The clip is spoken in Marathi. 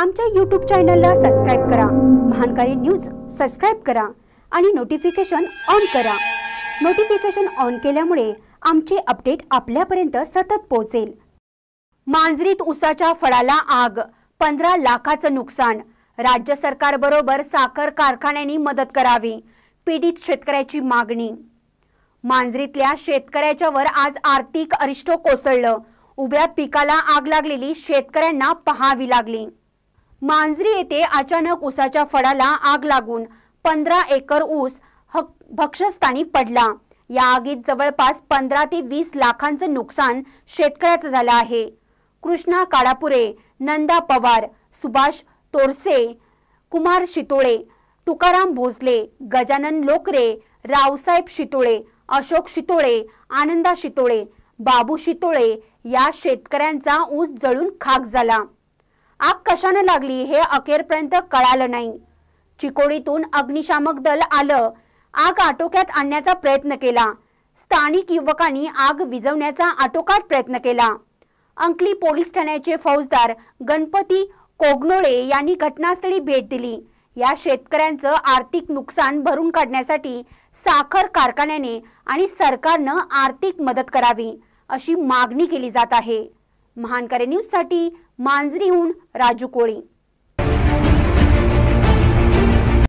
आमच्या यूट्यूब चॅनलला सबस्क्राईब करा महानकारी न्यूज सबस्क्राईब करा आणि नोटिफिकेशन ऑन करा नोटिफिकेशन ऑन केल्यामुळे आमचे अपडेट आपल्यापर्यंत सतत पोहोचेल मांजरीत उसाच्या फळाला आग पंधरा लाखाचं नुकसान राज्य सरकारबरोबर साखर कारखान्यांनी मदत करावी पीडित शेतकऱ्याची मागणी मांजरीतल्या शेतकऱ्याच्यावर आज आर्थिक अरिष्ट कोसळलं उभ्या पिकाला आग लागलेली शेतकऱ्यांना पहावी लागली मांजरी येथे अचानक ऊसाच्या फळाला आग लागून पंधरा एकर ऊस भक्षस्थानी पडला या आगीत जवळपास पंधरा ते वीस लाखांचं नुकसान शेतकऱ्याचं झालं आहे कृष्णा काळापुरे नंदा पवार सुभाष तोरसे कुमार शितोळे तुकाराम भोसले गजानन लोकरे रावसाहेब शितोळे अशोक शितोळे आनंदा शितोळे बाबू शितोळे या शेतकऱ्यांचा ऊस जळून खाक झाला आग कशाने लागली हे अखेरपर्यंत कळालं नाही चिकोडीतून अग्निशामक दल आलं आग आटोक्यात आणण्याचा प्रयत्न केला स्थानिक युवकांनी आग विझवण्याचा आटोकाट प्रयत्न केला अंकली पोलीस ठाण्याचे फौजदार गणपती कोगनोळे यांनी घटनास्थळी भेट दिली या शेतकऱ्यांचं आर्थिक नुकसान भरून काढण्यासाठी साखर कारखान्याने आणि सरकारनं आर्थिक मदत करावी अशी मागणी केली जात आहे महानकरे साठी मांजरीहून राजू कोळी